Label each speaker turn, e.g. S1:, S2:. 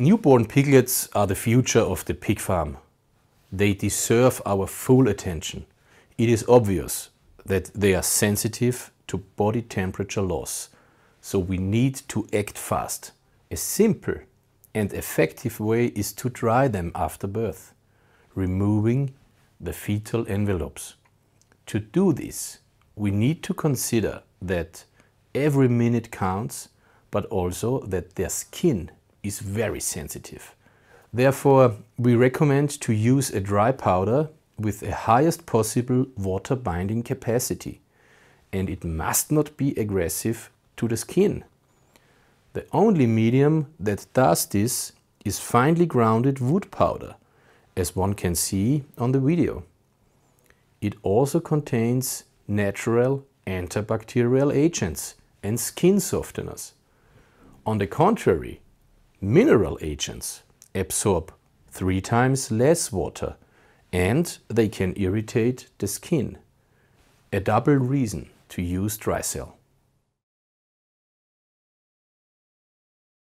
S1: Newborn piglets are the future of the pig farm. They deserve our full attention. It is obvious that they are sensitive to body temperature loss, so we need to act fast. A simple and effective way is to dry them after birth, removing the fetal envelopes. To do this, we need to consider that every minute counts, but also that their skin is very sensitive. Therefore, we recommend to use a dry powder with the highest possible water binding capacity and it must not be aggressive to the skin. The only medium that does this is finely grounded wood powder, as one can see on the video. It also contains natural antibacterial agents and skin softeners. On the contrary, Mineral agents absorb three times less water and they can irritate the skin. A double reason to use dry cell.